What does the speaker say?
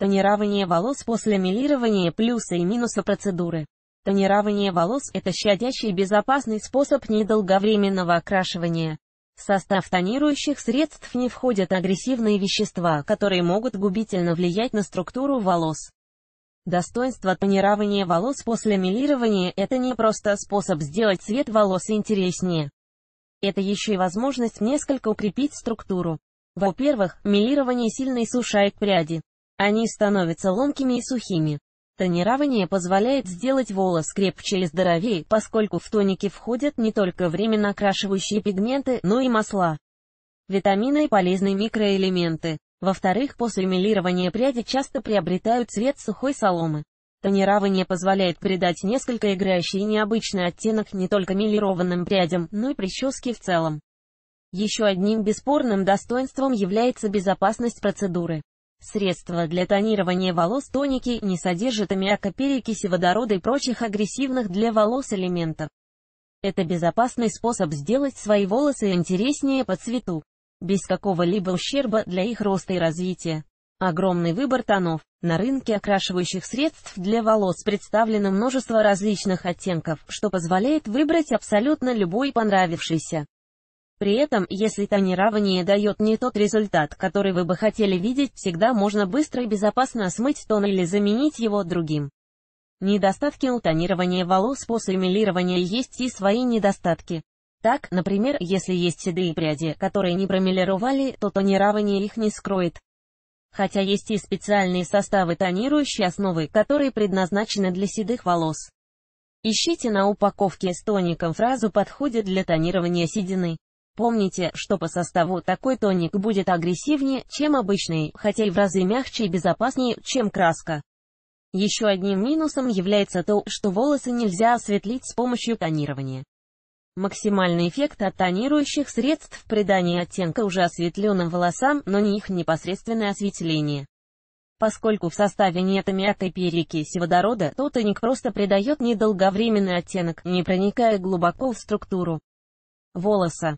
Тонирование волос после милирования плюсы и минусы процедуры. Тонирование волос – это щадящий безопасный способ недолговременного окрашивания. В состав тонирующих средств не входят агрессивные вещества, которые могут губительно влиять на структуру волос. Достоинство тонирования волос после милирования – это не просто способ сделать цвет волос интереснее. Это еще и возможность несколько укрепить структуру. Во-первых, милирование сильно иссушает пряди. Они становятся ломкими и сухими. Тонирование позволяет сделать волос крепче и здоровее, поскольку в тоники входят не только временно окрашивающие пигменты, но и масла, витамины и полезные микроэлементы. Во-вторых, после милирования пряди часто приобретают цвет сухой соломы. Тонирование позволяет придать несколько играющий и необычный оттенок не только милированным прядям, но и прическе в целом. Еще одним бесспорным достоинством является безопасность процедуры. Средства для тонирования волос тоники не содержат аммиака, перекиси водорода и прочих агрессивных для волос элементов. Это безопасный способ сделать свои волосы интереснее по цвету, без какого-либо ущерба для их роста и развития. Огромный выбор тонов. На рынке окрашивающих средств для волос представлено множество различных оттенков, что позволяет выбрать абсолютно любой понравившийся. При этом, если тонирование дает не тот результат, который вы бы хотели видеть, всегда можно быстро и безопасно смыть тон или заменить его другим. Недостатки у тонирования волос после милирования есть и свои недостатки. Так, например, если есть седые пряди, которые не промелировали, то тонирование их не скроет. Хотя есть и специальные составы тонирующей основы, которые предназначены для седых волос. Ищите на упаковке с тоником фразу «Подходит для тонирования седины». Помните, что по составу такой тоник будет агрессивнее, чем обычный, хотя и в разы мягче и безопаснее, чем краска. Еще одним минусом является то, что волосы нельзя осветлить с помощью тонирования. Максимальный эффект от тонирующих средств в придании оттенка уже осветленным волосам, но не их непосредственное осветление. Поскольку в составе нет мятой перекиси водорода, то тоник просто придает недолговременный оттенок, не проникая глубоко в структуру волоса.